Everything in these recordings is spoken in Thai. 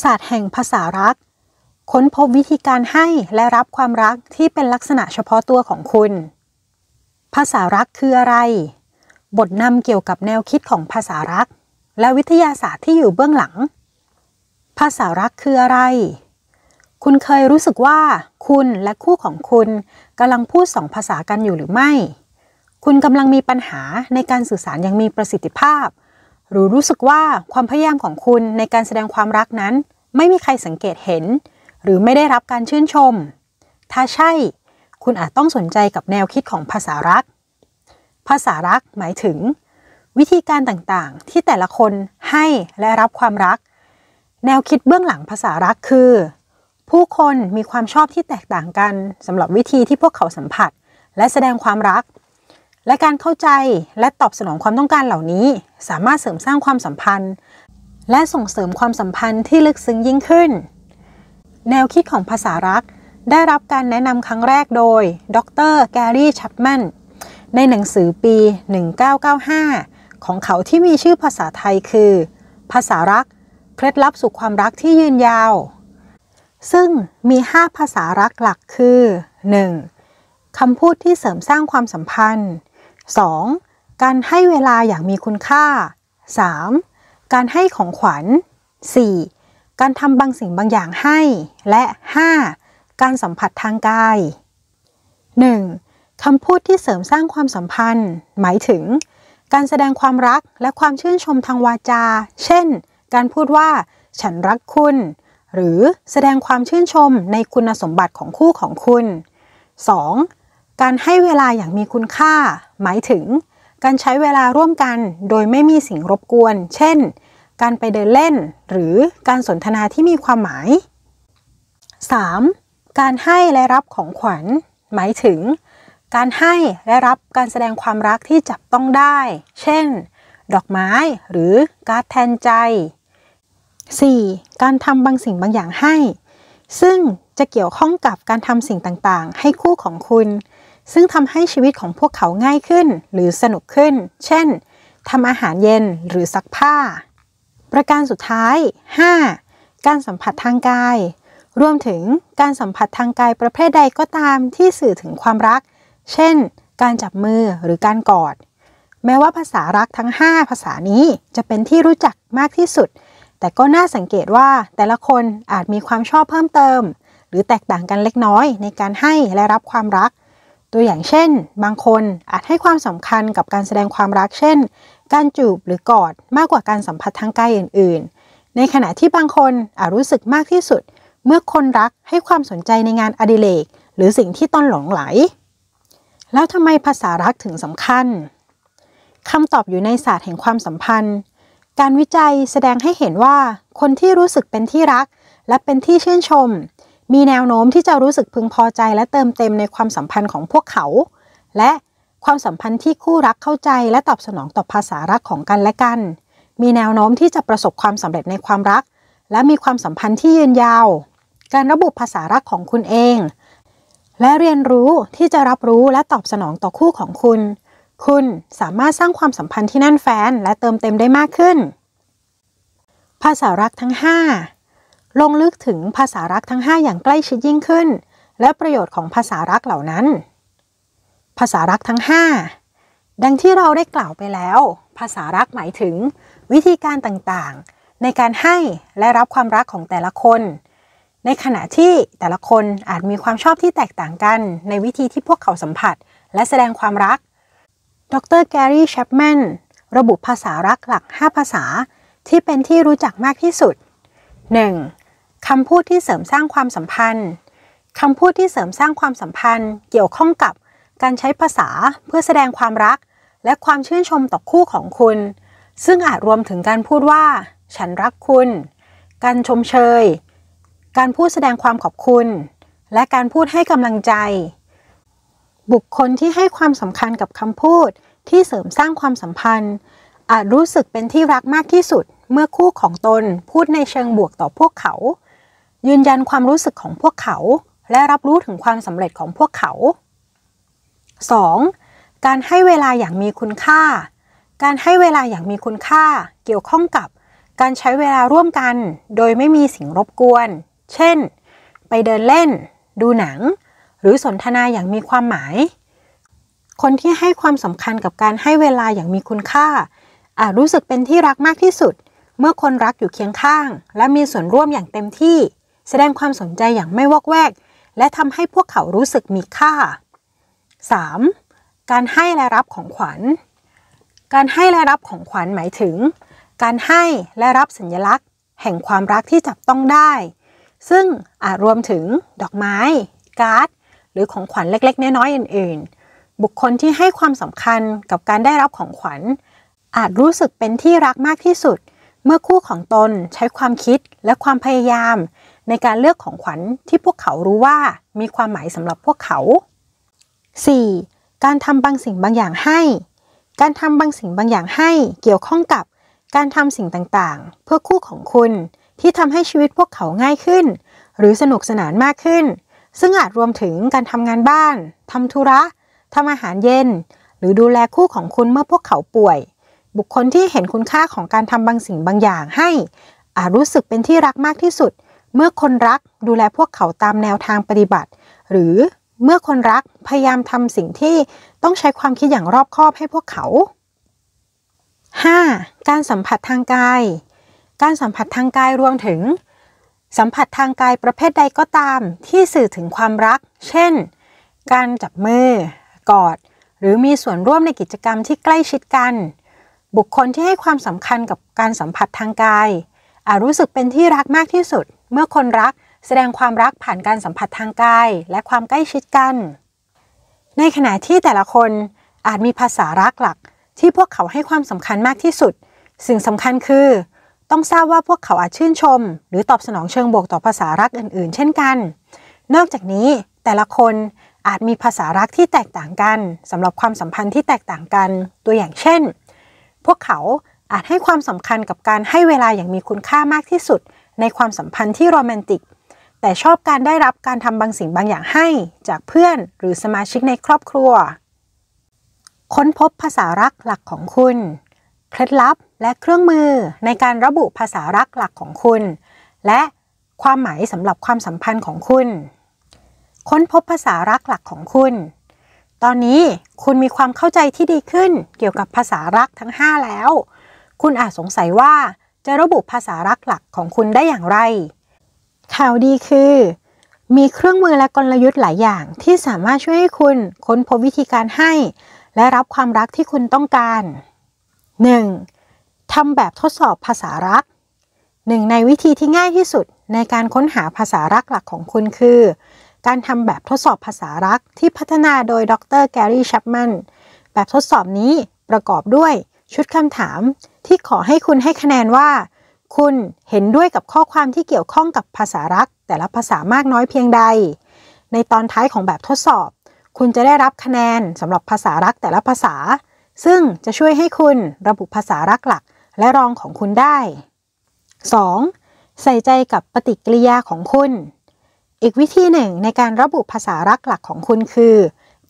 ศาสตร์แห่งภาษารัก ค้นพบวิธีการให้และรับความรักที่เป็นลักษณะเฉพาะตัวของคุณ ภาษารักคืออะไร บทนำเกี่ยวกับแนวคิดของภาษารัก และวิทยาศาสตร์ที่อยู่เบื้องหลัง ภาษารักคืออะไร คุณเคยรู้สึกว่า คุณและคู่ของคุณกำลังพูดสองภาษากันอยู่หรือไม่ คุณกำลังมีปัญหาในการสื่อสารอย่างมีประสิทธิภาพหรือรู้สึกว่าความพยายามของคุณในการแสดงความรักนั้น ไม่มีใครสังเกตเห็นหรือไม่ได้รับการชื่นชม ถ้าใช่คุณอาจต้องสนใจกับแนวคิดของภาษารัก ภาษารักหมายถึงวิธีการต่างๆที่แต่ละคนให้และรับความรัก แนวคิดเบื้องหลังภาษารักคือ ผู้คนมีความชอบที่แตกต่างกันสำหรับวิธีที่พวกเขาสัมผัส และแสดงความรักและการเข้าใจและตอบสนองความต้องการเหล่านี้ สามารถเสริมสร้างความสัมพันธ์ และส่งเสริมความสัมพันธ์ที่ลึกซึ้งยิ่งขึ้น แนวคิดของภาษารักได้รับการแนะนำครั้งแรกโดยดรแกรี่ชัปแมนในหนังสือปี 1995 ของเขาที่มีชื่อภาษาไทยคือ ภาษารักเคล็ดลับสู่ความรักที่ยืนยาว ซึ่งมี 5 ภาษารักหลักคือ 1. คำพูดที่เสริมสร้างความสัมพันธ์ 2. การให้เวลาอย่างมีคุณค่า 3. การให้ของขวัญ 4. การทำบางสิ่งบางอย่างให้ และ 5. การสัมผัสทางกาย 1. คำพูดที่เสริมสร้างความสัมพันธ์ หมายถึง การแสดงความรักและความชื่นชมทางวาจา เช่น การพูดว่า ฉันรักคุณ หรือแสดงความชื่นชมในคุณสมบัติของคู่ของคุณ 2. การให้เวลาอย่างมีคุณค่า หมายถึง การใช้เวลาร่วมกันโดยไม่มีสิ่งรบกวน เช่น การไปเดินเล่นหรือการสนทนาที่มีความหมาย 3. การให้และรับของขวัญ หมายถึง การให้และรับการแสดงความรักที่จับต้องได้ เช่น ดอกไม้หรือการ์ดแทนใจ 4. การทำบางสิ่งบางอย่างให้ ซึ่งจะเกี่ยวข้องกับการทำสิ่งต่างๆ ให้คู่ของคุณซึ่งทำให้ชีวิตของพวกเขาง่ายขึ้น หรือสนุกขึ้น เช่น ทำอาหารเย็นหรือซักผ้า ประการสุดท้าย 5. การสัมผัสทางกาย รวมถึงการสัมผัสทางกายประเภทใดก็ตามที่สื่อถึงความรัก เช่น การจับมือหรือการกอด แม้ว่าภาษารักทั้ง 5 ภาษานี้จะเป็นที่รู้จักมากที่สุด แต่ก็น่าสังเกตว่าแต่ละคนอาจมีความชอบเพิ่มเติม หรือแตกต่างกันเล็กน้อยในการให้และรับความรักตัวอย่างเช่น บางคนอาจให้ความสำคัญกับการแสดงความรัก เช่น การจูบหรือกอดมากกว่าการสัมผัสทางกายอื่นๆ ในขณะที่บางคนอาจรู้สึกมากที่สุด เมื่อคนรักให้ความสนใจในงานอดิเรกหรือสิ่งที่ตนหลงไหล แล้วทำไมภาษารักถึงสำคัญคำตอบอยู่ในศาสตร์แห่งความสัมพันธ์ การวิจัยแสดงให้เห็นว่าคนที่รู้สึกเป็นที่รักและเป็นที่ชื่นชมมีแนวโน้มที่จะรู้สึกพึงพอใจและเติมเต็มในความสัมพันธ์ของพวกเขา และความสัมพันธ์ที่คู่รักเข้าใจและตอบสนองต่อภาษารักของกันและกัน มีแนวโน้มที่จะประสบความสำเร็จในความรัก และมีความสัมพันธ์ที่ยืนยาว การระบุภาษารักของคุณเอง และเรียนรู้ที่จะรับรู้และตอบสนองต่อคู่ของคุณ คุณสามารถสร้างความสัมพันธ์ที่แน่นแฟ้นและเติมเต็มได้มากขึ้น ภาษารักทั้ง5ลงลึกถึงภาษารักทั้ง 5 อย่างใกล้ชิดยิ่งขึ้น และประโยชน์ของภาษารักเหล่านั้น ภาษารักทั้ง 5 ดังที่เราได้กล่าวไปแล้ว ภาษารักหมายถึงวิธีการต่างๆ ในการให้และรับความรักของแต่ละคน ในขณะที่แต่ละคนอาจมีความชอบที่แตกต่างกันในวิธีที่พวกเขาสัมผัสและแสดงความรักดรแกรี่แชปแมนระบุภาษารักหลัก 5 ภาษาที่เป็นที่รู้จักมากที่สุด 1. คำพูดที่เสริมสร้างความสัมพันธ์ คำพูดที่เสริมสร้างความสัมพันธ์ เกี่ยวข้องกับการใช้ภาษาเพื่อแสดงความรักและความชื่นชมต่อคู่ของคุณ ซึ่งอาจรวมถึงการพูดว่า ฉันรักคุณ การชมเชย การพูดแสดงความขอบคุณ และการพูดให้กำลังใจ บุคคลที่ให้ความสำคัญกับคำพูดที่เสริมสร้างความสัมพันธ์ อาจรู้สึกเป็นที่รักมากที่สุด เมื่อคู่ของตนพูดในเชิงบวกต่อพวกเขายืนยันความรู้สึกของพวกเขา และรับรู้ถึงความสำเร็จของพวกเขา 2. การให้เวลาอย่างมีคุณค่า การให้เวลาอย่างมีคุณค่าเกี่ยวข้องกับ การใช้เวลาร่วมกัน โดยไม่มีสิ่งรบกวน เช่น ไปเดินเล่น ดูหนัง หรือสนทนาอย่างมีความหมาย คนที่ให้ความสำคัญกับการให้เวลาอย่างมีคุณค่าอาจรู้สึกเป็นที่รักมากที่สุด เมื่อคนรักอยู่เคียงข้าง และมีส่วนร่วมอย่างเต็มที่แสดงความสนใจอย่างไม่วอกแวก และทำให้พวกเขารู้สึกมีค่า 3. การให้และรับของขวัญ การให้และรับของขวัญหมายถึง การให้และรับสัญลักษณ์ แห่งความรักที่จับต้องได้ ซึ่งอาจรวมถึงดอกไม้ การ์ด หรือของขวัญเล็กๆน้อยๆอื่นๆ บุคคลที่ให้ความสำคัญกับการได้รับของขวัญ อาจรู้สึกเป็นที่รักมากที่สุด เมื่อคู่ของตนใช้ความคิดและความพยายามในการเลือกของขวัญที่พวกเขารู้ว่ามีความหมายสำหรับพวกเขา 4. การทำบางสิ่งบางอย่างให้ การทำบางสิ่งบางอย่างให้เกี่ยวข้องกับ การทำสิ่งต่างๆ เพื่อคู่ของคุณที่ทำให้ชีวิตพวกเขาง่ายขึ้น หรือสนุกสนานมากขึ้น ซึ่งอาจรวมถึงการทำงานบ้าน ทำธุระ ทำอาหารเย็น หรือดูแลคู่ของคุณเมื่อพวกเขาป่วย บุคคลที่เห็นคุณค่าของการทำบางสิ่งบางอย่างให้อาจรู้สึกเป็นที่รักมากที่สุดเมื่อคนรักดูแลพวกเขาตามแนวทางปฏิบัติ หรือเมื่อคนรักพยายามทำสิ่งที่ต้องใช้ความคิดอย่างรอบคอบให้พวกเขา 5. การสัมผัสทางกาย การสัมผัสทางกายรวมถึง สัมผัสทางกายประเภทใดก็ตามที่สื่อถึงความรัก เช่น การจับมือกอด หรือมีส่วนร่วมในกิจกรรมที่ใกล้ชิดกัน บุคคลที่ให้ความสำคัญกับการสัมผัสทางกาย อาจรู้สึกเป็นที่รักมากที่สุดเมื่อคนรักแสดงความรักผ่านการสัมผัสทางกาย และความใกล้ชิดกัน ในขณะที่แต่ละคนอาจมีภาษารักหลัก ที่พวกเขาให้ความสำคัญมากที่สุดสิ่งสำคัญคือ ต้องทราบว่าพวกเขาอาจชื่นชม หรือตอบสนองเชิงบวกต่อภาษารักอื่นๆ เช่นกัน นอกจากนี้แต่ละคนอาจมีภาษารักที่แตกต่างกันสำหรับความสัมพันธ์ที่แตกต่างกัน ตัวอย่างเช่น พวกเขาอาจให้ความสำคัญกับการให้เวลาอย่างมีคุณค่ามากที่สุดในความสัมพันธ์ที่โรแมนติก แต่ชอบการได้รับการทำบางสิ่งบางอย่างให้จากเพื่อนหรือสมาชิกในครอบครัว ค้นพบภาษารักหลักของคุณเคล็ดลับและเครื่องมือในการระบุภาษารักหลักของคุณ และความหมายสำหรับความสัมพันธ์ของคุณ ค้นพบภาษารักหลักของคุณ ตอนนี้คุณมีความเข้าใจที่ดีขึ้นเกี่ยวกับภาษารักทั้ง 5 แล้ว คุณอาจสงสัยว่าจะระบุภาษารักหลักของคุณได้อย่างไร ข่าวดีคือ มีเครื่องมือและกลยุทธ์หลายอย่างที่สามารถช่วยให้คุณค้นพบวิธีการให้และรับความรักที่คุณต้องการ 1. ทำแบบทดสอบภาษารัก หนึ่งในวิธีที่ง่ายที่สุดในการค้นหาภาษารักหลักของคุณคือ การทำแบบทดสอบภาษารักที่พัฒนาโดยดรแกรี่ชัปแมน แบบทดสอบนี้ประกอบด้วยชุดคำถามที่ขอให้คุณให้คะแนนว่า คุณเห็นด้วยกับข้อความที่เกี่ยวข้องกับภาษารักแต่ละภาษามากน้อยเพียงใด ในตอนท้ายของแบบทดสอบคุณจะได้รับคะแนนสำหรับภาษารักแต่ละภาษา ซึ่งจะช่วยให้คุณระบุภาษารักหลักและรองของคุณได้ 2. ใส่ใจกับปฏิกิริยาของคุณ อีกวิธีหนึ่งในการระบุภาษารักหลักของคุณคือ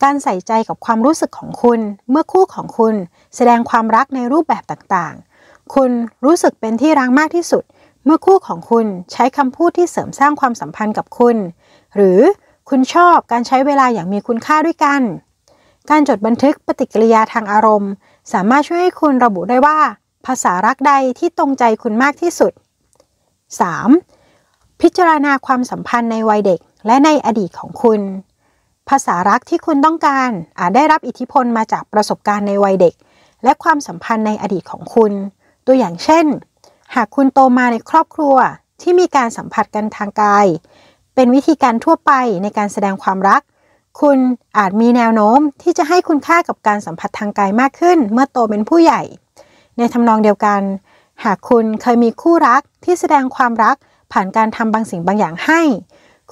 การใส่ใจกับความรู้สึกของคุณ เมื่อคู่ของคุณ แสดงความรักในรูปแบบต่างๆ คุณรู้สึกเป็นที่รักมากที่สุด เมื่อคู่ของคุณใช้คำพูดที่เสริมสร้างความสัมพันธ์กับคุณ หรือคุณชอบการใช้เวลาอย่างมีคุณค่าด้วยกัน การจดบันทึกปฏิกิริยาทางอารมณ์ สามารถช่วยให้คุณระบุได้ว่า ภาษารักใดที่ตรงใจคุณมากที่สุด 3. พิจารณาความสัมพันธ์ในวัยเด็กและในอดีตของคุณภาษารักที่คุณต้องการอาจได้รับอิทธิพลมาจากประสบการณ์ในวัยเด็ก และความสัมพันธ์ในอดีตของคุณ ตัวอย่างเช่น หากคุณโตมาในครอบครัวที่มีการสัมผัสกันทางกาย เป็นวิธีการทั่วไปในการแสดงความรัก คุณอาจมีแนวโน้มที่จะให้คุณค่ากับการสัมผัสทางกายมากขึ้น เมื่อโตเป็นผู้ใหญ่ ในทำนองเดียวกัน หากคุณเคยมีคู่รักที่แสดงความรักผ่านการทำบางสิ่งบางอย่างให้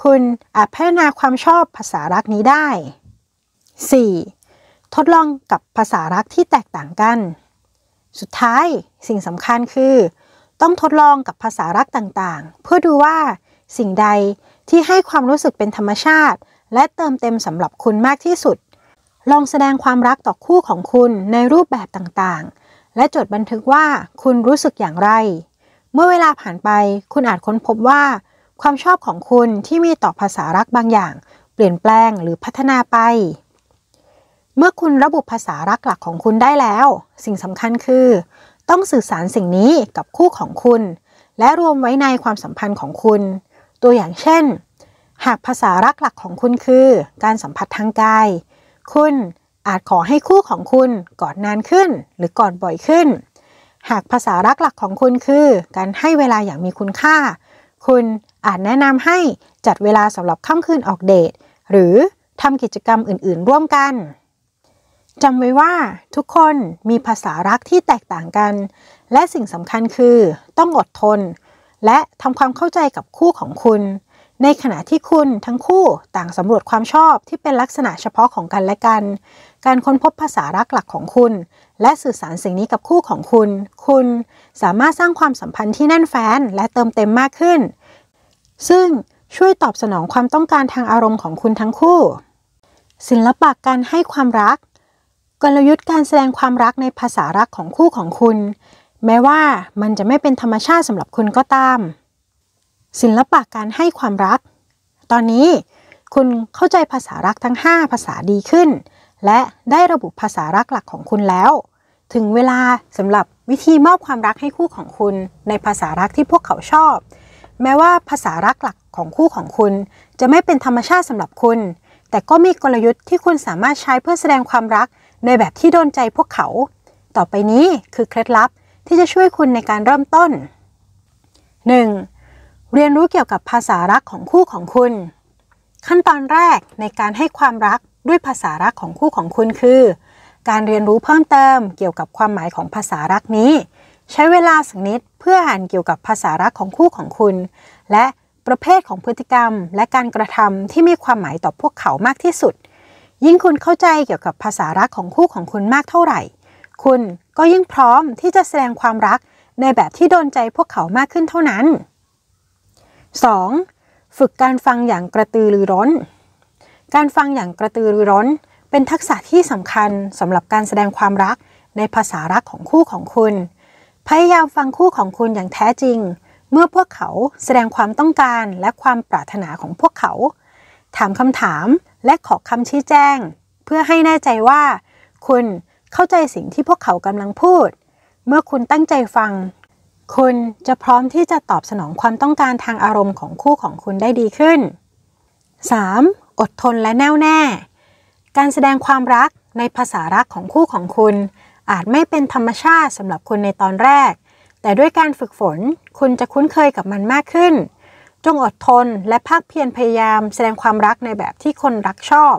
คุณอาจพัฒนาความชอบภาษารักนี้ได้ 4. ทดลองกับภาษารักที่แตกต่างกัน สุดท้ายสิ่งสำคัญคือ ต้องทดลองกับภาษารักต่างๆ เพื่อดูว่า สิ่งใดที่ให้ความรู้สึกเป็นธรรมชาติ และเติมเต็มสำหรับคุณมากที่สุด ลองแสดงความรักต่อคู่ของคุณในรูปแบบต่างๆ และจดบันทึกว่าคุณรู้สึกอย่างไร เมื่อเวลาผ่านไปคุณอาจค้นพบว่าความชอบของคุณที่มีต่อภาษารักบางอย่าง เปลี่ยนแปลงหรือพัฒนาไป เมื่อคุณระบุภาษารักหลักของคุณได้แล้ว สิ่งสำคัญคือ ต้องสื่อสารสิ่งนี้กับคู่ของคุณ และรวมไว้ในความสัมพันธ์ของคุณ ตัวอย่างเช่น หากภาษารักหลักของคุณคือการสัมผัสทางกาย คุณอาจขอให้คู่ของคุณกอดนานขึ้นหรือกอดบ่อยขึ้น หากภาษารักหลักของคุณคือ การให้เวลาอย่างมีคุณค่า คุณอาจแนะนำให้จัดเวลาสำหรับค่ำคืนออกเดทหรือทำกิจกรรมอื่นๆ ร่วมกัน จำไว้ว่าทุกคนมีภาษารักที่แตกต่างกัน และสิ่งสำคัญคือต้องอดทน และทำความเข้าใจกับคู่ของคุณ ในขณะที่คุณทั้งคู่ต่างสำรวจความชอบที่เป็นลักษณะเฉพาะของกันและกัน การค้นพบภาษารักหลักของคุณ และสื่อสารสิ่งนี้กับคู่ของคุณ คุณสามารถสร้างความสัมพันธ์ที่แน่นแฟ้นและเติมเต็มมากขึ้นซึ่งช่วยตอบสนองความต้องการทางอารมณ์ของคุณทั้งคู่ ศิลปะการให้ความรัก กลยุทธ์การแสดงความรักในภาษารักของคู่ของคุณ แม้ว่ามันจะไม่เป็นธรรมชาติสำหรับคุณก็ตาม ศิลปะการให้ความรัก ตอนนี้ คุณเข้าใจภาษารักทั้ง 5 ภาษาดีขึ้น และได้ระบุภาษารักหลักของคุณแล้ว ถึงเวลาสำหรับวิธีมอบความรักให้คู่ของคุณ ในภาษารักที่พวกเขาชอบแม้ว่าภาษารักหลักของคู่ของคุณ จะไม่เป็นธรรมชาติสำหรับคุณ แต่ก็มีกลยุทธ์ที่คุณสามารถใช้เพื่อแสดงความรักในแบบที่โดนใจพวกเขา ต่อไปนี้คือเคล็ดลับที่จะช่วยคุณในการเริ่มต้น 1. เรียนรู้เกี่ยวกับภาษารักของคู่ของคุณ ขั้นตอนแรกในการให้ความรักด้วยภาษารักของคู่ของคุณคือ การเรียนรู้เพิ่มเติมเกี่ยวกับความหมายของภาษารักนี้ใช้เวลาสักนิดเพื่ออ่านเกี่ยวกับภาษารักของคู่ของคุณ และประเภทของพฤติกรรมและการกระทำที่มีความหมายต่อพวกเขามากที่สุด ยิ่งคุณเข้าใจเกี่ยวกับภาษารักของคู่ของคุณมากเท่าไหร่ คุณก็ยิ่งพร้อมที่จะแสดงความรักในแบบที่โดนใจพวกเขามากขึ้นเท่านั้น 2. ฝึกการฟังอย่างกระตือรือร้น การฟังอย่างกระตือรือร้น เป็นทักษะที่สำคัญสำหรับการแสดงความรักในภาษารักของคู่ของคุณพยายามฟังคู่ของคุณอย่างแท้จริง เมื่อพวกเขาแสดงความต้องการและความปรารถนาของพวกเขา ถามคำถามและขอคำชี้แจงเพื่อให้แน่ใจว่า คุณเข้าใจสิ่งที่พวกเขากำลังพูด เมื่อคุณตั้งใจฟัง คุณจะพร้อมที่จะตอบสนองความต้องการทางอารมณ์ของคู่ของคุณได้ดีขึ้น 3. อดทนและแน่วแน่ การแสดงความรักในภาษารักของคู่ของคุณอาจไม่เป็นธรรมชาติสำหรับคุณในตอนแรก แต่ด้วยการฝึกฝน คุณจะคุ้นเคยกับมันมากขึ้น จงอดทนและภาคเพียรพยายามแสดงความรักในแบบที่คนรักชอบ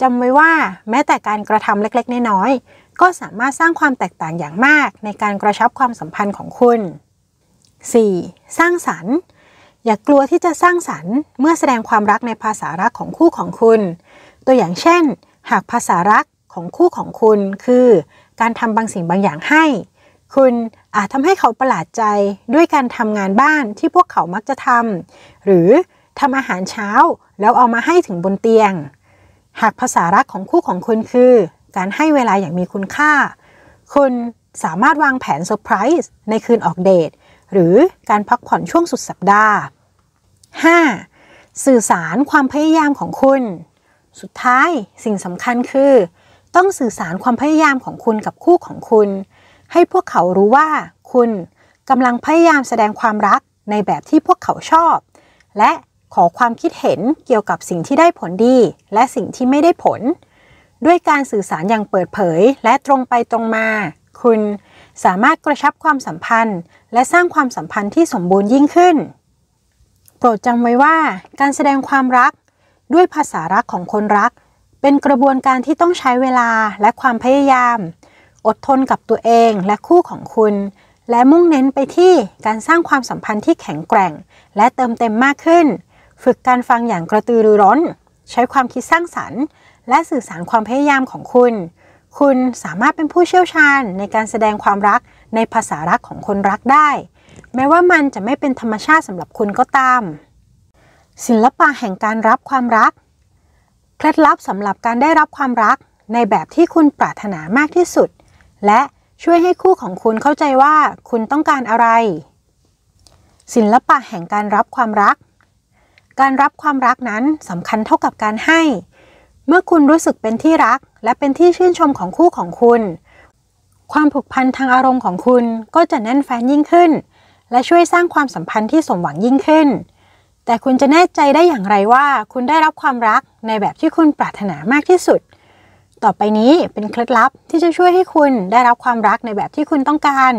จำไว้ว่าแม้แต่การกระทำเล็ก ๆ น้อยๆ ก็สามารถสร้างความแตกต่างอย่างมากในการกระชับความสัมพันธ์ของคุณ 4. สร้างสรรค์ อย่ากลัวที่จะสร้างสรรค์เมื่อแสดงความรักในภาษารักของคู่ของคุณ ตัวอย่างเช่น หากภาษารักของคู่ของคุณคือการทำบางสิ่งบางอย่างให้ คุณอาจทำให้เขาประหลาดใจด้วยการทำงานบ้านที่พวกเขามักจะทำหรือทำอาหารเช้าแล้วเอามาให้ถึงบนเตียง หากภาษารักของคู่ของคุณคือ การให้เวลาอย่างมีคุณค่า คุณ สามารถวางแผนเซอร์ไพรส์ในคืนออกเดตหรือการพักผ่อนช่วงสุดสัปดาห์ 5. สื่อสารความพยายามของคุณ สุดท้ายสิ่งสำคัญคือต้องสื่อสารความพยายามของคุณกับคู่ของคุณ ให้พวกเขารู้ว่าคุณกำลังพยายามแสดงความรักในแบบที่พวกเขาชอบ และขอความคิดเห็นเกี่ยวกับสิ่งที่ได้ผลดีและสิ่งที่ไม่ได้ผล ด้วยการสื่อสารอย่างเปิดเผยและตรงไปตรงมา คุณสามารถกระชับความสัมพันธ์และสร้างความสัมพันธ์ที่สมบูรณ์ยิ่งขึ้น โปรดจำไว้ว่า การแสดงความรักด้วยภาษารักของคนรักเป็นกระบวนการที่ต้องใช้เวลาและความพยายาม อดทนกับตัวเองและคู่ของคุณ และมุ่งเน้นไปที่การสร้างความสัมพันธ์ที่แข็งแกร่งและเติมเต็มมากขึ้น ฝึกการฟังอย่างกระตือรือร้น ใช้ความคิดสร้างสรรค์ และสื่อสารความพยายามของคุณ คุณสามารถเป็นผู้เชี่ยวชาญในการแสดงความรักในภาษารักของคนรักได้ แม้ว่ามันจะไม่เป็นธรรมชาติสำหรับคุณก็ตาม ศิลปะแห่งการรับความรักเคล็ดลับสำหรับการได้รับความรักในแบบที่คุณปรารถนามากที่สุด และช่วยให้คู่ของคุณเข้าใจว่าคุณต้องการอะไร ศิละปะแห่งการรับความรัก การรับความรักนั้นสำคัญเท่ากับการให้ เมื่อคุณรู้สึกเป็นที่รักและเป็นที่ชื่นชมของคู่ของคุณ ความผูกพันทางอารมณ์ของคุณก็จะแน่นแฟนยิ่งขึ้น และช่วยสร้างความสัมพันธ์ที่สมหวังยิ่งขึ้นแต่คุณจะแน่ใจได้อย่างไรว่า คุณได้รับความรักในแบบที่คุณปรารถนามากที่สุด ต่อไปนี้เป็นเคล็ดลับที่จะช่วยให้คุณได้รับความรักในแบบที่คุณต้องการ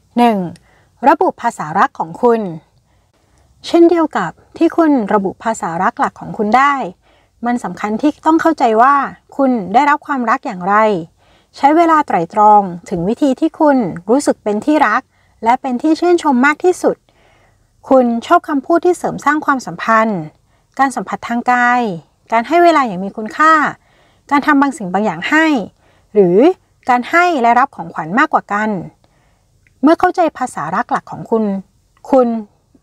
1. ระบุภาษารักของคุณ เช่นเดียวกับที่คุณระบุภาษารักหลักของคุณได้ มันสำคัญที่ต้องเข้าใจว่า คุณได้รับความรักอย่างไร ใช้เวลาไตร่ตรองถึงวิธีที่คุณรู้สึกเป็นที่รัก และเป็นที่ชื่นชมมากที่สุดคุณชอบคำพูดที่เสริมสร้างความสัมพันธ์ การสัมผัสทางกาย การให้เวลาอย่างมีคุณค่า การทำบางสิ่งบางอย่างให้ หรือการให้และรับของขวัญมากกว่ากัน เมื่อเข้าใจภาษารักหลักของคุณ คุณ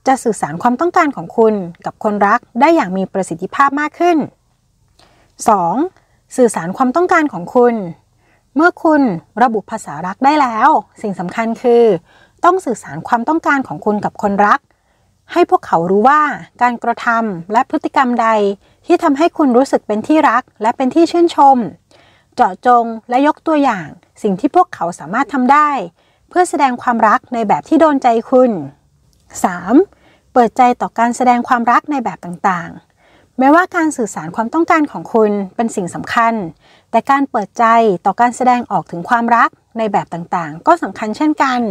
จะสื่อสารความต้องการของคุณ กับคนรักได้อย่างมีประสิทธิภาพมากขึ้น 2. สื่อสารความต้องการของคุณ เมื่อคุณระบุภาษารักได้แล้ว สิ่งสำคัญคือ ต้องสื่อสารความต้องการของคุณกับคนรักให้พวกเขารู้ว่าการกระทำและพฤติกรรมใดที่ทำให้คุณรู้สึกเป็นที่รักและเป็นที่ชื่นชม เจาะจงและยกตัวอย่างสิ่งที่พวกเขาสามารถทำได้ เพื่อแสดงความรักในแบบที่โดนใจคุณ 3. เปิดใจต่อการแสดงความรักในแบบต่างๆ แม้ว่าการสื่อสารความต้องการของคุณเป็นสิ่งสำคัญ แต่การเปิดใจต่อการแสดงออกถึงความรักในแบบต่างๆ ก็สำคัญเช่นกัน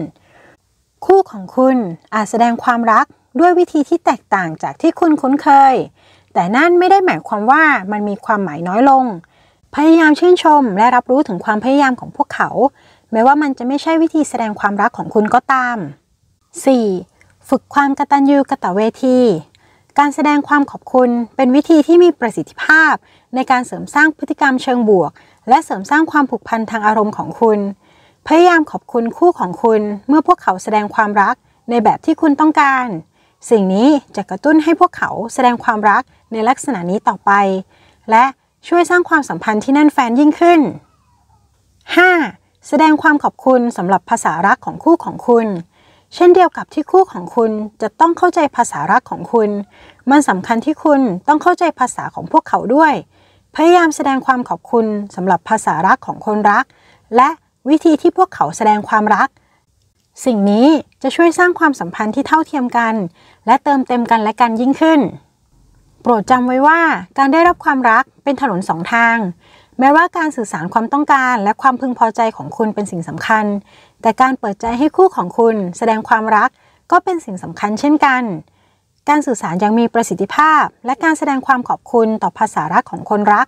คู่ของคุณอาจแสดงความรักด้วยวิธีที่แตกต่างจากที่คุณคุ้นเคย แต่นั่นไม่ได้หมายความว่ามันมีความหมายน้อยลง พยายามชื่นชมและรับรู้ถึงความพยายามของพวกเขา แม้ว่ามันจะไม่ใช่วิธีแสดงความรักของคุณก็ตาม 4. ฝึกความกตัญญูกะตเวที การแสดงความขอบคุณเป็นวิธีที่มีประสิทธิภาพ ในการเสริมสร้างพฤติกรรมเชิงบวก และเสริมสร้างความผูกพันทางอารมณ์ของคุณ พยายามขอบคุณคู่ของคุณเมื่อพวกเขาแสดงความรักในแบบที่คุณต้องการสิ่งนี้จะกระตุ้นให้พวกเขาแสดงความรักในลักษณะนี้ต่อไป และช่วยสร้างความสัมพันธ์ที่แน่นแฟนยิ่งขึ้น 5. แสดงความขอบคุณสำหรับภาษารักของคู่ของคุณ เช่นเดียวกับที่คู่ของคุณจะต้องเข้าใจภาษารักของคุณ มันสำคัญที่คุณต้องเข้าใจภาษาของพวกเขาด้วย พยายามแสดงความขอบคุณสำหรับภาษารักของคนรัก และวิธีที่พวกเขาแสดงความรักสิ่งนี้จะช่วยสร้างความสัมพันธ์ที่เท่าเทียมกัน และเติมเต็มกันและกันยิ่งขึ้น โปรดจำไว้ว่าการได้รับความรักเป็นถนนสองทาง แม้ว่าการสื่อสารความต้องการและความพึงพอใจของคุณเป็นสิ่งสำคัญ แต่การเปิดใจให้คู่ของคุณ แสดงความรักก็เป็นสิ่งสำคัญเช่นกัน การสื่อสารยังมีประสิทธิภาพ และการแสดงความขอบคุณต่อภาษารักของคนรัก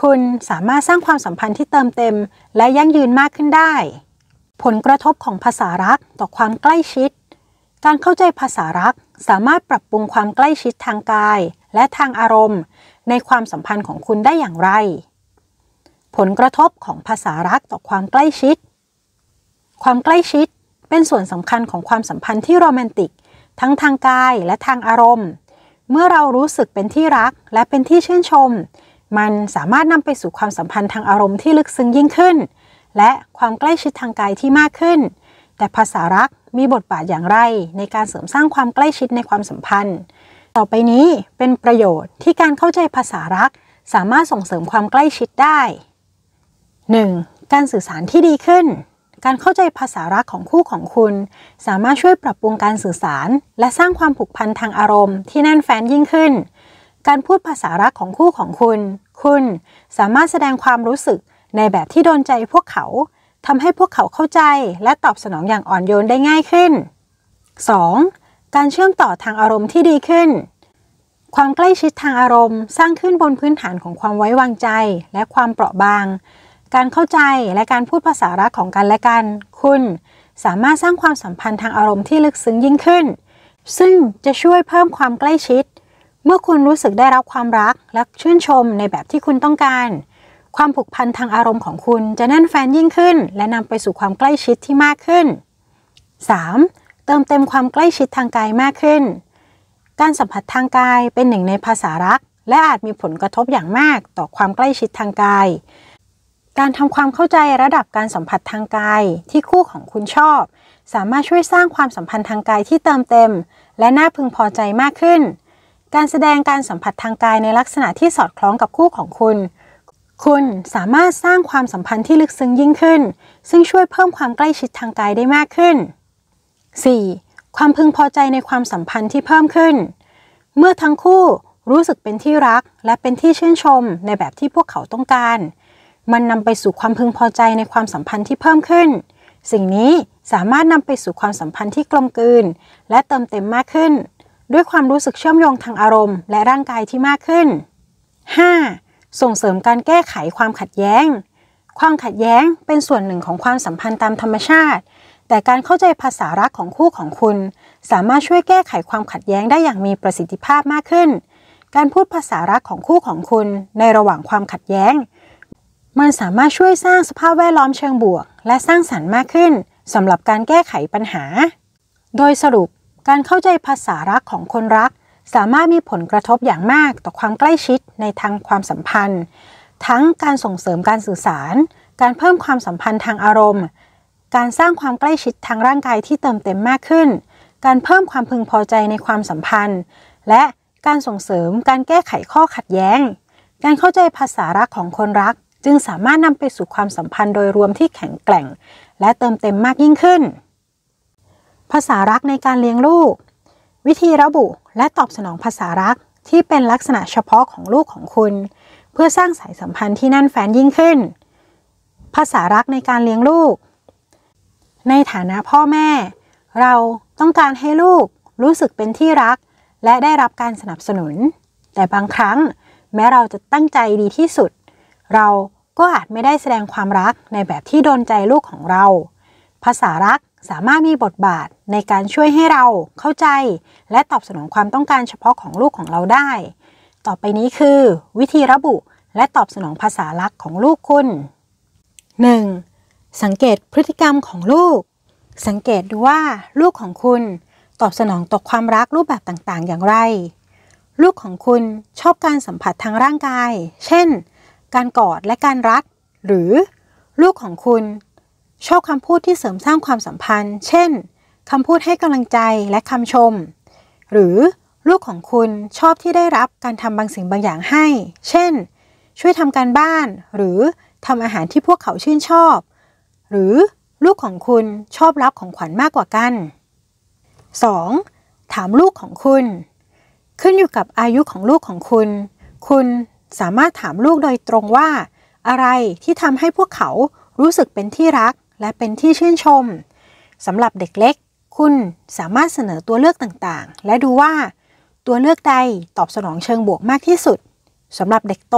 คุณสามารถสร้างความสัมพันธ์ที่เติมเต็ม และยั่งยืนมากขึ้นได้ผลกระทบของภาษารักต่อความใกล้ชิด การเข้าใจภาษารักสามารถปรับปรุงความใกล้ชิดทางกายและทางอารมณ์ ในความสัมพันธ์ของคุณได้อย่างไร ผลกระทบของภาษารักต่อความใกล้ชิด ความใกล้ชิดเป็นส่วนสำคัญของความสัมพันธ์ที่โรแมนติก ทั้งทางกายและทางอารมณ์ เมื่อเรารู้สึกเป็นที่รักและเป็นที่ชื่นชม มันสามารถนำไปสู่ความสัมพันธ์ทางอารมณ์ที่ลึกซึ้งยิ่งขึ้นและ ความใกล้ชิดทางกายที่มากขึ้น แต่ภาษารักมีบทบาทอย่างไรในการเสริมสร้างความใกล้ชิดในความสัมพันธ์ ต่อไปนี้เป็นประโยชน์ที่การเข้าใจภาษารักสามารถส่งเสริมความใกล้ชิดได้ 1. การสื่อสารที่ดีขึ้น การเข้าใจภาษารักของคู่ของคุณ สามารถช่วยปรับปรุงการสื่อสาร และสร้างความผูกพันทางอารมณ์ที่แน่นแฟ้นยิ่งขึ้น การพูดภาษารักของคู่ของคุณ คุณสามารถแสดงความรู้สึกในแบบที่โดนใจพวกเขาทำให้พวกเขาเข้าใจและตอบสนองอย่างอ่อนโยนได้ง่ายขึ้น 2. การเชื่อมต่อทางอารมณ์ที่ดีขึ้น ความใกล้ชิดทางอารมณ์ สร้างขึ้นบนพื้นฐานของความไว้วางใจ และความเปราะบาง การเข้าใจและการพูดภาษารักของกันและกัน คุณสามารถสร้างความสัมพันธ์ทางอารมณ์ที่ลึกซึ้งยิ่งขึ้น ซึ่งจะช่วยเพิ่มความใกล้ชิด เมื่อคุณรู้สึกได้รับความรักและชื่นชมในแบบที่คุณต้องการความผูกพันทางอารมณ์ของคุณจะแน่นแฟนยิ่งขึ้น และนำไปสู่ความใกล้ชิดที่มากขึ้น 3. เติมเต็มความใกล้ชิดทางกายมากขึ้น การสัมผัสทางกายเป็นหนึ่งในภาษารักและอาจมีผลกระทบอย่างมากต่อความใกล้ชิดทางกาย การทำความเข้าใจระดับการสัมผัสทางกายที่คู่ของคุณชอบ สามารถช่วยสร้างความสัมพันธ์ทางกายที่เติมเต็ม และน่าพึงพอใจมากขึ้น การแสดงการสัมผัสทางกายในลักษณะที่สอดคล้องกับคู่ของคุณคุณสามารถสร้างความสัมพันธ์ที่ลึกซึ้งยิ่งขึ้น ซึ่งช่วยเพิ่มความใกล้ชิดทางกายได้มากขึ้น 4. ความพึงพอใจในความสัมพันธ์ที่เพิ่มขึ้น เมื่อทั้งคู่รู้สึกเป็นที่รักและเป็นที่ชื่นชมในแบบที่พวกเขาต้องการ มันนำไปสู่ความพึงพอใจในความสัมพันธ์ที่เพิ่มขึ้น สิ่งนี้สามารถนำไปสู่ความสัมพันธ์ที่กลมกลืน และเติมเต็มมากขึ้น ด้วยความรู้สึกเชื่อมโยงทางอารมณ์และร่างกายที่มากขึ้น 5. ส่งเสริมการแก้ไขความขัดแย้ง ความขัดแย้งเป็นส่วนหนึ่งของความสัมพันธ์ตามธรรมชาติ แต่การเข้าใจภาษารักของคู่ของคุณ สามารถช่วยแก้ไขความขัดแย้งได้อย่างมีประสิทธิภาพมากขึ้น การพูดภาษารักของคู่ของคุณในระหว่างความขัดแย้ง มันสามารถช่วยสร้างสภาพแวดล้อมเชิงบวก และสร้างสรรค์มากขึ้นสำหรับการแก้ไขปัญหา โดยสรุปการเข้าใจภาษารักของคนรักสามารถมีผลกระทบอย่างมากต่อความใกล้ชิดในทางความสัมพันธ์ ทั้งการส่งเสริมการสื่อสาร การเพิ่มความสัมพันธ์ทางอารมณ์ การสร้างความใกล้ชิดทางร่างกายที่เติมเต็มมากขึ้น การเพิ่มความพึงพอใจในความสัมพันธ์ และการส่งเสริมการแก้ไขข้อขัดแย้ง การเข้าใจภาษารักของคนรัก จึงสามารถนำไปสู่ความสัมพันธ์โดยรวมที่แข็งแกร่ง และเติมเต็มมากยิ่งขึ้น ภาษารักในการเลี้ยงลูกวิธีระบุและตอบสนองภาษารักที่เป็นลักษณะเฉพาะของลูกของคุณ เพื่อสร้างสายสัมพันธ์ที่แน่นแฟนยิ่งขึ้น ภาษารักในการเลี้ยงลูก ในฐานะพ่อแม่ เราต้องการให้ลูกรู้สึกเป็นที่รัก และได้รับการสนับสนุน แต่บางครั้งแม้เราจะตั้งใจดีที่สุด เราก็อาจไม่ได้แสดงความรักในแบบที่โดนใจลูกของเรา ภาษารักสามารถมีบทบาทในการช่วยให้เราเข้าใจ และตอบสนองความต้องการเฉพาะของลูกของเราได้ ต่อไปนี้คือ วิธีระบุและตอบสนองภาษาลักของลูกคุณ 1. สังเกตพฤติกรรมของลูก สังเกตดูว่า ลูกของคุณตอบสนองต่อความรักรูปแบบต่างๆ อย่างไร ลูกของคุณชอบการสัมผัสทางร่างกาย เช่น การกอดและการรัด หรือ ลูกของคุณชอบคำพูดที่เสริมสร้างความสัมพันธ์ เช่นคำพูดให้กำลังใจและคำชม หรือลูกของคุณชอบที่ได้รับการทำบางสิ่งบางอย่างให้ เช่น ช่วยทำการบ้าน หรือทำอาหารที่พวกเขาชื่นชอบ หรือลูกของคุณชอบรับของขวัญมากกว่ากัน 2. ถามลูกของคุณ ขึ้นอยู่กับอายุของลูกของคุณ คุณสามารถถามลูกโดยตรงว่า อะไรที่ทำให้พวกเขา รู้สึกเป็นที่รักและเป็นที่ชื่นชม สำหรับเด็กเล็ก คุณสามารถเสนอตัวเลือกต่างๆ และดูว่า ตัวเลือกใดตอบสนองเชิงบวกมากที่สุด สำหรับเด็กโต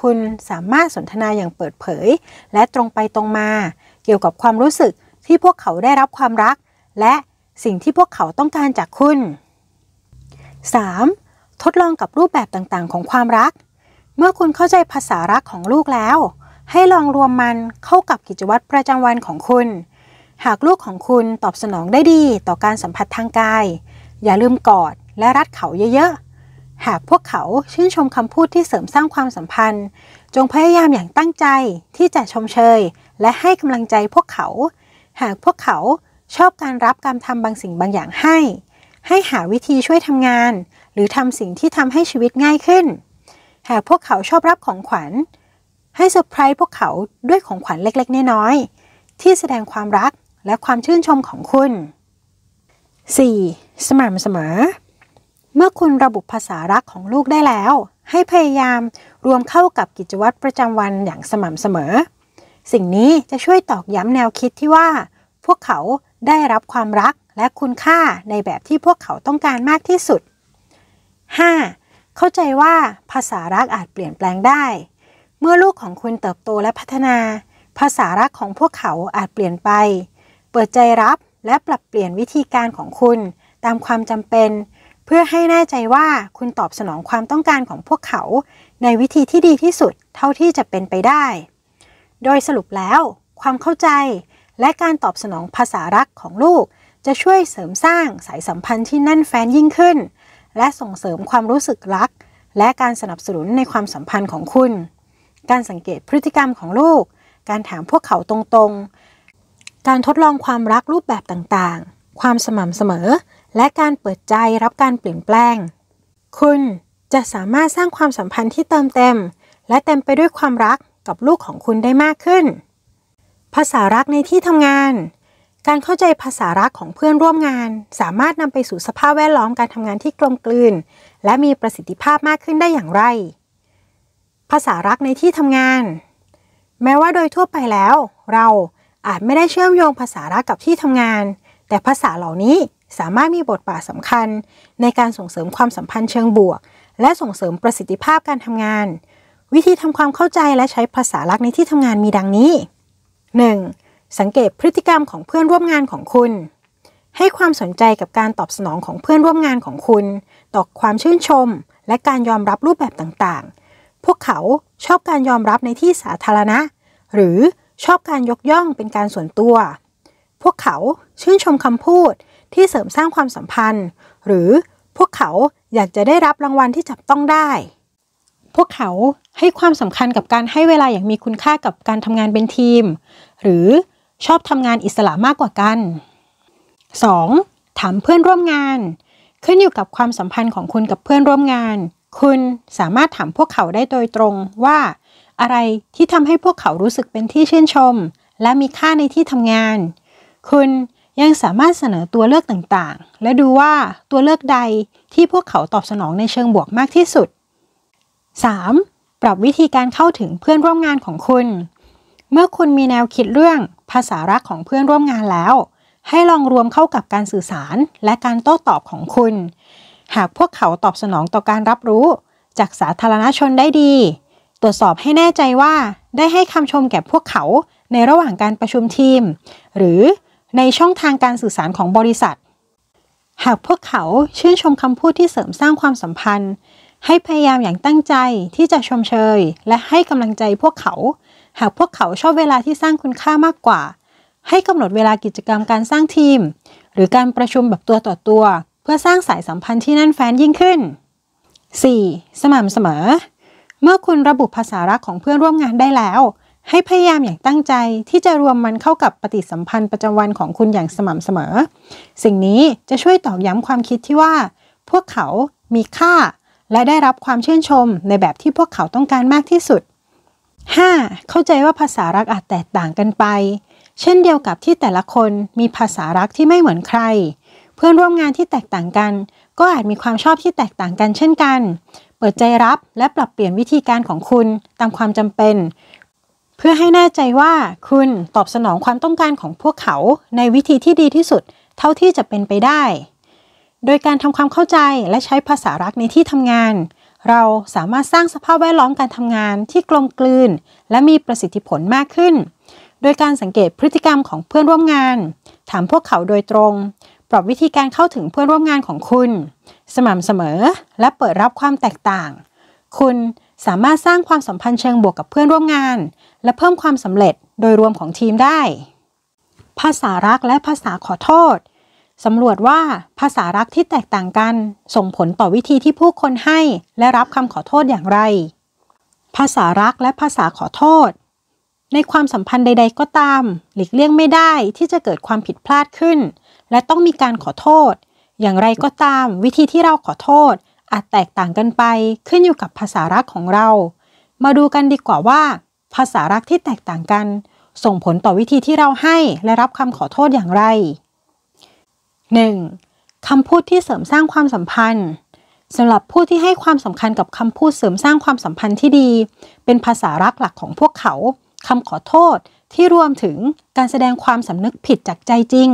คุณสามารถสนทนาอย่างเปิดเผย และตรงไปตรงมา เกี่ยวกับความรู้สึกที่พวกเขาได้รับความรัก และสิ่งที่พวกเขาต้องการจากคุณ 3. ทดลองกับรูปแบบต่างๆ ของความรัก เมื่อคุณเข้าใจภาษารักของลูกแล้วให้ลองรวมมันเข้ากับกิจวัตรประจำวันของคุณ หากลูกของคุณตอบสนองได้ดีต่อการสัมผัสทางกาย อย่าลืมกอดและรัดเขาเยอะๆ หากพวกเขาชื่นชมคำพูดที่เสริมสร้างความสัมพันธ์ จงพยายามอย่างตั้งใจ ที่จะชมเชย และให้กำลังใจพวกเขา หากพวกเขาชอบการรับการทำบางสิ่งบางอย่างให้ ให้หาวิธีช่วยทำงาน หรือทำสิ่งที่ทำให้ชีวิตง่ายขึ้น หากพวกเขาชอบรับของขวัญให้เซอร์ไพรส์พวกเขาด้วยของขวัญเล็ก ๆ น้อยๆ ที่แสดงความรักและความชื่นชมของคุณ 4. สม่ำเสมอ เมื่อคุณระบุภาษารักของลูกได้แล้ว ให้พยายามรวมเข้ากับกิจวัตรประจำวันอย่างสม่ำเสมอ สิ่งนี้จะช่วยตอกย้ำแนวคิดที่ว่า พวกเขาได้รับความรักและคุณค่าในแบบที่พวกเขาต้องการมากที่สุด 5. เข้าใจว่าภาษารักอาจเปลี่ยนแปลงได้เมื่อลูกของคุณเติบโตและพัฒนา ภาษารักของพวกเขาอาจเปลี่ยนไป เปิดใจรับและปรับเปลี่ยนวิธีการของคุณตามความจำเป็น เพื่อให้แน่ใจว่าคุณตอบสนองความต้องการของพวกเขาในวิธีที่ดีที่สุดเท่าที่จะเป็นไปได้ โดยสรุปแล้ว ความเข้าใจและการตอบสนองภาษารักของลูกจะช่วยเสริมสร้างสายสัมพันธ์ที่แน่นแฟ้นยิ่งขึ้น และส่งเสริมความรู้สึกรักและการสนับสนุนในความสัมพันธ์ของคุณการสังเกตพฤติกรรมของลูก การถามพวกเขาตรงๆ การทดลองความรักรูปแบบต่างๆ ความสม่ำเสมอ และการเปิดใจรับการเปลี่ยนแปลง คุณจะสามารถสร้างความสัมพันธ์ที่เติมเต็ม และเต็มไปด้วยความรักกับลูกของคุณได้มากขึ้น ภาษารักในที่ทำงาน การเข้าใจภาษารักของเพื่อนร่วมงาน สามารถนำไปสู่สภาพแวดล้อมการทำงานที่กลมกลืน และมีประสิทธิภาพมากขึ้นได้อย่างไรภาษารักในที่ทำงาน แม้ว่าโดยทั่วไปแล้ว เราอาจไม่ได้เชื่อมโยงภาษารักกับที่ทำงาน แต่ภาษาเหล่านี้สามารถมีบทบาทสำคัญ ในการส่งเสริมความสัมพันธ์เชิงบวก และส่งเสริมประสิทธิภาพการทำงาน วิธีทำความเข้าใจและใช้ภาษารักในที่ทำงานมีดังนี้ 1. สังเกตพฤติกรรมของเพื่อนร่วมงานของคุณ ให้ความสนใจกับการตอบสนองของเพื่อนร่วมงานของคุณต่อความชื่นชม และการยอมรับรูปแบบต่างพวกเขาชอบการยอมรับในที่สาธารณะ หรือชอบการยกย่องเป็นการส่วนตัว พวกเขาชื่นชมคำพูดที่เสริมสร้างความสัมพันธ์ หรือพวกเขาอยากจะได้รับรางวัลที่จับต้องได้ พวกเขาให้ความสำคัญกับการให้เวลาอย่างมีคุณค่ากับการทำงานเป็นทีม หรือชอบทำงานอิสระมากกว่ากัน 2. ถามเพื่อนร่วมงาน ขึ้นอยู่กับความสัมพันธ์ของคุณกับเพื่อนร่วมงานคุณสามารถถามพวกเขาได้โดยตรงว่า อะไรที่ทำให้พวกเขารู้สึกเป็นที่ชื่นชม และมีค่าในที่ทำงาน คุณยังสามารถเสนอตัวเลือกต่างๆ และดูว่าตัวเลือกใดที่พวกเขาตอบสนองในเชิงบวกมากที่สุด 3. ปรับวิธีการเข้าถึงเพื่อนร่วมงานของคุณ เมื่อคุณมีแนวคิดเรื่องภาษารักของเพื่อนร่วมงานแล้ว ให้ลองรวมเข้ากับการสื่อสารและการโต้อตอบของคุณหากพวกเขาตอบสนองต่อการรับรู้จากสาธารณชนได้ดี ตรวจสอบให้แน่ใจว่าได้ให้คำชมแก่พวกเขาในระหว่างการประชุมทีม หรือในช่องทางการสื่อสารของบริษัท หากพวกเขาชื่นชมคำพูดที่เสริมสร้างความสัมพันธ์ ให้พยายามอย่างตั้งใจที่จะชมเชย และให้กำลังใจพวกเขา หากพวกเขาชอบเวลาที่สร้างคุณค่ามากกว่า ให้กำหนดเวลากิจกรรมการสร้างทีม หรือการประชุมแบบตัวต่อตัวตวพื่อสร้างสายสัมพันธ์ที่แน่นแฟ้นยิ่งขึ้น 4. สม่ำเสมอ เมื่อคุณระบุภาษารักของเพื่อนร่วมงานได้แล้ว ให้พยายามอย่างตั้งใจที่จะรวมมันเข้ากับปฏิสัมพันธ์ประจำวันของคุณอย่างสม่ำเสมอ สิ่งนี้จะช่วยตอกย้ำความคิดที่ว่า พวกเขามีค่า และได้รับความชื่นชมในแบบที่พวกเขาต้องการมากที่สุด 5. เข้าใจว่าภาษารักอาจแตกต่างกันไป เช่นเดียวกับที่แต่ละคนมีภาษารักที่ไม่เหมือนใครเพื่อนร่วมงานที่แตกต่างกัน ก็อาจมีความชอบที่แตกต่างกัน เช่นกัน เปิดใจรับและปรับเปลี่ยนวิธีการของคุณตามความจำเป็น เพื่อให้แน่ใจว่าคุณตอบสนองความต้องการของพวกเขาในวิธีที่ดีที่สุดเท่าที่จะเป็นไปได้ โดยการทำความเข้าใจและใช้ภาษารักในที่ทำงาน เราสามารถสร้างสภาพแวดล้อมการทำงานที่กลมกลืน และมีประสิทธิผลมากขึ้น โดยการสังเกตพฤติกรรมของเพื่อนร่วมงาน ถามพวกเขาโดยตรงปรับวิธีการเข้าถึงเพื่อนร่วมงานของคุณ สม่ำเสมอและเปิดรับความแตกต่าง คุณสามารถสร้างความสัมพันธ์เชิงบวกกับเพื่อนร่วมงาน และเพิ่มความสำเร็จโดยรวมของทีมได้ ภาษารักและภาษาขอโทษสำรวจว่าภาษารักที่แตกต่างกันส่งผลต่อวิธีที่ผู้คนให้ และรับคำขอโทษอย่างไร ภาษารักและภาษาขอโทษ ในความสัมพันธ์ใด ๆ ก็ตาม หลีกเลี่ยงไม่ได้ที่จะเกิดความผิดพลาดขึ้นและต้องมีการขอโทษ อย่างไรก็ตามวิธีที่เราขอโทษ อาจแตกต่างกันไปขึ้นอยู่กับภาษารักของเรา มาดูกันดีกว่าว่า ภาษารักที่แตกต่างกัน ส่งผลต่อวิธีที่เราให้และรับคำขอโทษอย่างไร 1. คำพูดที่เสริมสร้างความสัมพันธ์สำหรับผู้ที่ให้ความสำคัญกับคำพูดเสริมสร้างความสัมพันธ์ที่ดี เป็นภาษารักหลักของพวกเขาคำขอโทษที่รวมถึงการแสดงความสำนึกผิดจากใจจริง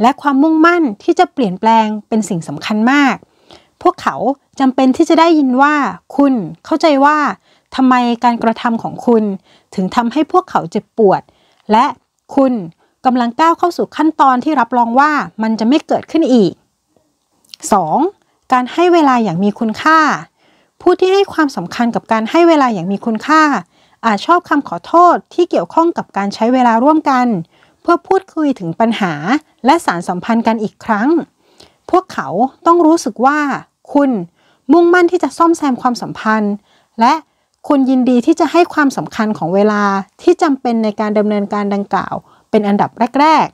และความมุ่งมั่นที่จะเปลี่ยนแปลงเป็นสิ่งสำคัญมาก พวกเขาจำเป็นที่จะได้ยินว่าคุณเข้าใจว่าทำไมการกระทำของคุณ ถึงทำให้พวกเขาเจ็บปวด และคุณกำลังก้าวเข้าสู่ขั้นตอนที่รับรองว่ามันจะไม่เกิดขึ้นอีก 2. การให้เวลาอย่างมีคุณค่า ผู้ที่ให้ความสำคัญกับการให้เวลาอย่างมีคุณค่า อาจชอบคำขอโทษที่เกี่ยวข้องกับการใช้เวลาร่วมกันพื่อพูดคุยถึงปัญหาและสารสัมพันธ์กันอีกครั้ง พวกเขาต้องรู้สึกว่า คุณมุ่งมั่นที่จะซ่อมแซมความสัมพันธ์ และคุณยินดีที่จะให้ความสำคัญของเวลาที่จำเป็นในการดำเนินการดังกล่าว เป็นอันดับแรก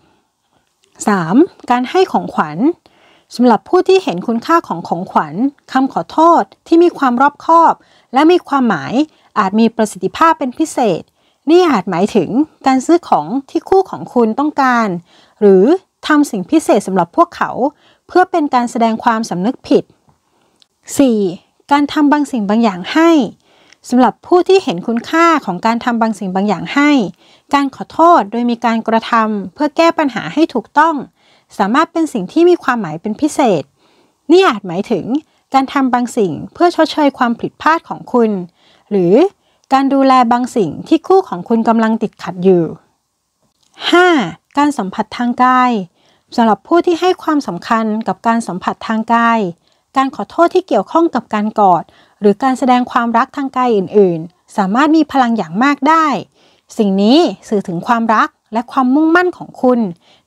ๆ 3. การให้ของขวัญสำหรับผู้ที่เห็นคุณค่าของของขวัญคำขอโทษที่มีความรอบคอบ และมีความหมายอาจมีประสิทธิภาพเป็นพิเศษนี่อาจหมายถึงการซื้อของที่คู่ของคุณต้องการ หรือทำสิ่งพิเศษสำหรับพวกเขา เพื่อเป็นการแสดงความสำนึกผิด 4. การทำบางสิ่งบางอย่างให้สำหรับผู้ที่เห็นคุณค่าของการทำบางสิ่งบางอย่างให้ การขอโทษโดยมีการกระทำเพื่อแก้ปัญหาให้ถูกต้อง สามารถเป็นสิ่งที่มีความหมายเป็นพิเศษ นี่อาจหมายถึงการทำบางสิ่งเพื่อชดเชยความผิดพลาดของคุณ หรือการดูแลบางสิ่งที่คู่ของคุณกำลังติดขัดอยู่ 5. การสัมผัสทางกายสำหรับผู้ที่ให้ความสำคัญกับการสัมผัสทางกาย การขอโทษที่เกี่ยวข้องกับการกอด หรือการแสดงความรักทางกายอื่น ๆ สามารถมีพลังอย่างมากได้ สิ่งนี้สื่อถึงความรักและความมุ่งมั่นของคุณ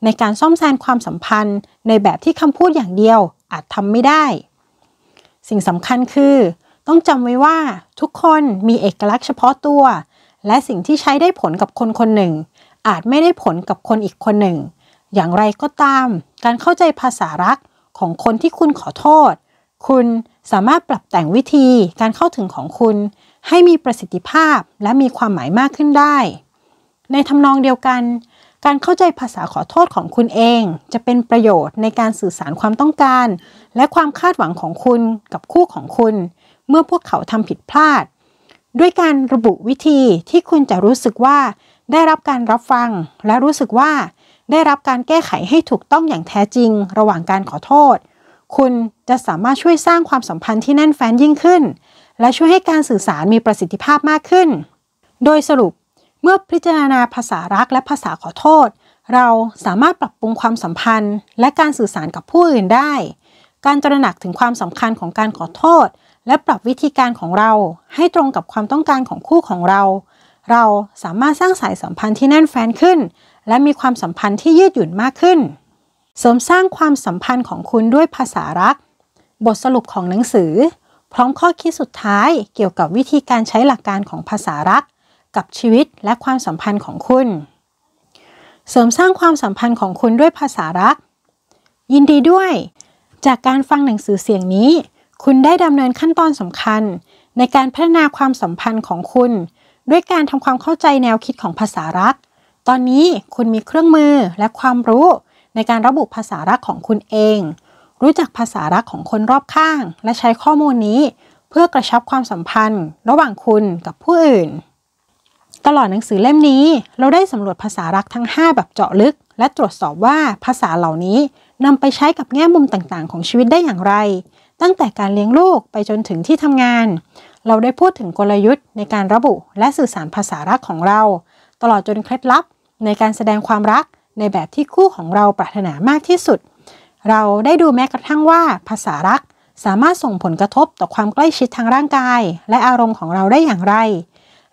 ในการซ่อมแซมความสัมพันธ์ในแบบที่คำพูดอย่างเดียว อาจทำไม่ได้ สิ่งสำคัญคือต้องจำไว้ว่าทุกคนมีเอกลักษณ์เฉพาะตัว และสิ่งที่ใช้ได้ผลกับคนคนหนึ่ง อาจไม่ได้ผลกับคนอีกคนหนึ่ง อย่างไรก็ตามการเข้าใจภาษารักของคนที่คุณขอโทษ คุณสามารถปรับแต่งวิธีการเข้าถึงของคุณ ให้มีประสิทธิภาพและมีความหมายมากขึ้นได้ ในทำนองเดียวกัน การเข้าใจภาษาขอโทษของคุณเอง จะเป็นประโยชน์ในการสื่อสารความต้องการ และความคาดหวังของคุณกับคู่ของคุณเมื่อพวกเขาทำผิดพลาด ด้วยการระบุวิธีที่คุณจะรู้สึกว่าได้รับการรับฟังและรู้สึกว่าได้รับการแก้ไขให้ถูกต้องอย่างแท้จริงระหว่างการขอโทษ คุณจะสามารถช่วยสร้างความสัมพันธ์ที่แน่นแฟ้นยิ่งขึ้น และช่วยให้การสื่อสารมีประสิทธิภาพมากขึ้น โดยสรุปเมื่อพิจารณาภาษารักและภาษาขอโทษ เราสามารถปรับปรุงความสัมพันธ์ และการสื่อสารกับผู้อื่นได้ การตระหนักถึงความสำคัญของการขอโทษและปรับวิธีการของเราให้ตรงกับความต้องการของคู่ของเรา เราสามารถสร้างสายสัมพันธ์ที่แน่นแฟนขึ้น และมีความสัมพันธ์ที่ยืดหยุ่นมากขึ้น เสริมสร้างความสัมพันธ์ของคุณด้วยภาษารัก บทสรุปของหนังสือ พร้อมข้อคิดสุดท้ายเกี่ยวกับวิธีการใช้หลักการของภาษารัก กับชีวิตและความสัมพันธ์ของคุณ เสริมสร้างความสัมพันธ์ของคุณด้วยภาษารัก ยินดีด้วย จากการฟังหนังสือเสียงนี้คุณได้ดำเนินขั้นตอนสำคัญ ในการพัฒนาความสัมพันธ์ของคุณ ด้วยการทำความเข้าใจแนวคิดของภาษารัก ตอนนี้คุณมีเครื่องมือและความรู้ในการระบุภาษารักของคุณเอง รู้จักภาษารักของคนรอบข้าง และใช้ข้อมูลนี้ เพื่อกระชับความสัมพันธ์ ระหว่างคุณกับผู้อื่น ตลอดหนังสือเล่มนี้ เราได้สำรวจภาษารักทั้ง 5 แบบเจาะลึก และตรวจสอบว่าภาษาเหล่านี้นำไปใช้กับแง่มุมต่างๆ ของชีวิตได้อย่างไรตั้งแต่การเลี้ยงลูกไปจนถึงที่ทำงาน เราได้พูดถึงกลยุทธ์ ในการระบุและสื่อสารภาษารักของเรา ตลอดจนเคล็ดลับในการแสดงความรักในแบบที่คู่ของเราปรารถนามากที่สุด เราได้ดูแม้กระทั่งว่า ภาษารักสามารถส่งผลกระทบต่อความใกล้ชิดทางร่างกาย และอารมณ์ของเราได้อย่างไร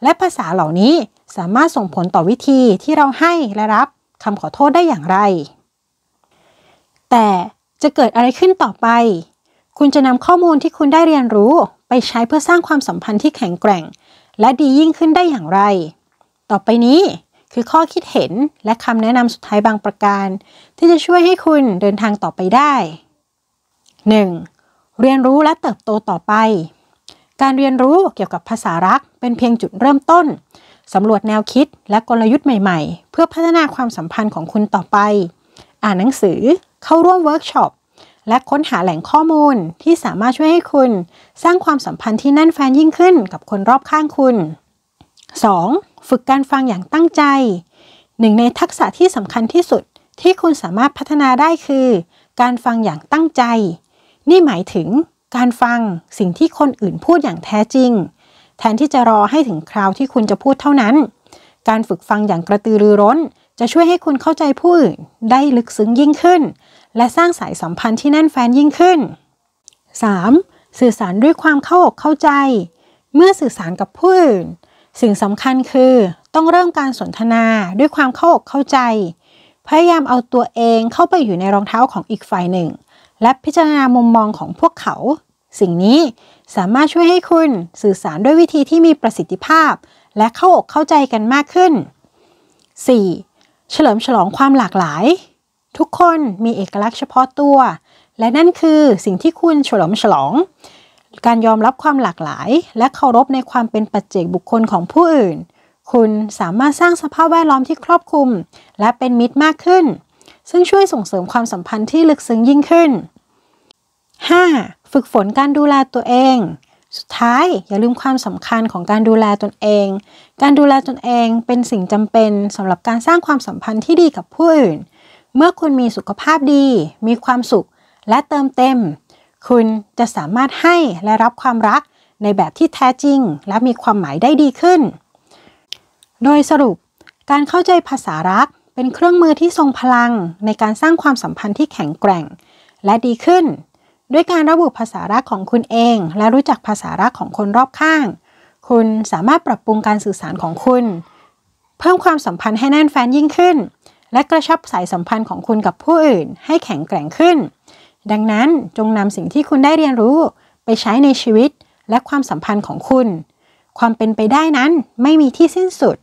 และภาษาเหล่านี้สามารถส่งผลต่อวิธีที่เราให้และรับคำขอโทษได้อย่างไร แต่จะเกิดอะไรขึ้นต่อไปคุณจะนำข้อมูลที่คุณได้เรียนรู้ไปใช้เพื่อสร้างความสัมพันธ์ที่แข็งแกร่ง และดียิ่งขึ้นได้อย่างไร ต่อไปนี้คือข้อคิดเห็นและคำแนะนำสุดท้ายบางประการ ที่จะช่วยให้คุณเดินทางต่อไปได้ 1. เรียนรู้และเติบโตต่อไป การเรียนรู้เกี่ยวกับภาษารัก เป็นเพียงจุดเริ่มต้น สำรวจแนวคิด และกลยุทธ์ใหม่ๆ เพื่อพัฒนาความสัมพันธ์ของคุณต่อไป อ่านหนังสือ เข้าร่วมเวิร์กช็อปและค้นหาแหล่งข้อมูลที่สามารถช่วยให้คุณสร้างความสัมพันธ์ที่แน่นแฟนยิ่งขึ้นกับคนรอบข้างคุณ 2. ฝึกการฟังอย่างตั้งใจ หนึ่ง ในทักษะที่สำคัญที่สุดที่คุณสามารถพัฒนาได้คือการฟังอย่างตั้งใจ นี่หมายถึงการฟังสิ่งที่คนอื่นพูดอย่างแท้จริง แทนที่จะรอให้ถึงคราวที่คุณจะพูดเท่านั้น การฝึกฟังอย่างกระตือรือร้น จะช่วยให้คุณเข้าใจผู้อื่นได้ลึกซึ้งยิ่งขึ้นและสร้างสายสัมพันธ์ที่แน่นแฟ้นยิ่งขึ้น 3. สื่อสารด้วยความเข้าอกเข้าใจ เมื่อสื่อสารกับผู้อื่นสิ่งสำคัญคือต้องเริ่มการสนทนาด้วยความเข้าอกเข้าใจ พยายามเอาตัวเองเข้าไปอยู่ในรองเท้าของอีกฝ่ายหนึ่ง และพิจารณามุมมองของพวกเขา สิ่งนี้สามารถช่วยให้คุณสื่อสารด้วยวิธีที่มีประสิทธิภาพและเข้าอกเข้าใจกันมากขึ้น 4. เฉลิมฉลองความหลากหลายทุกคนมีเอกลักษณ์เฉพาะตัว และนั่นคือ สิ่งที่คุณฉลมฉลอง การยอมรับความหลากหลาย และเคารพในความเป็นปัจเจกบุคคลของผู้อื่น คุณสามารถสร้างสภาพแวดล้อมที่ครอบคลุม และเป็นมิตรมากขึ้น ซึ่งช่วยส่งเสริมความสัมพันธ์ที่ลึกซึ้งยิ่งขึ้น 5. ฝึกฝนการดูแลตัวเอง สุดท้ายอย่าลืมความสำคัญของการดูแลตนเอง การดูแลตนเองเป็นสิ่งจำเป็นสำหรับการสร้างความสัมพันธ์ที่ดีกับผู้อื่นเมื่อคุณมีสุขภาพดี มีความสุขและเติมเต็ม คุณจะสามารถให้และรับความรักในแบบที่แท้จริง และมีความหมายได้ดีขึ้น โดยสรุปการเข้าใจภาษารักเป็นเครื่องมือที่ทรงพลัง ในการสร้างความสัมพันธ์ที่แข็งแกร่ง และดีขึ้น ด้วยการระบุภาษารักของคุณเอง และรู้จักภาษารักของคนรอบข้าง คุณสามารถปรับปรุงการสื่อสารของคุณ เพิ่มความสัมพันธ์ให้แน่นแฟนยิ่งขึ้นและกระชับสายสัมพันธ์ของคุณกับผู้อื่น ให้แข็งแกร่งขึ้น ดังนั้นจงนำสิ่งที่คุณได้เรียนรู้ ไปใช้ในชีวิตและความสัมพันธ์ของคุณ ความเป็นไปได้นั้นไม่มีที่สิ้นสุด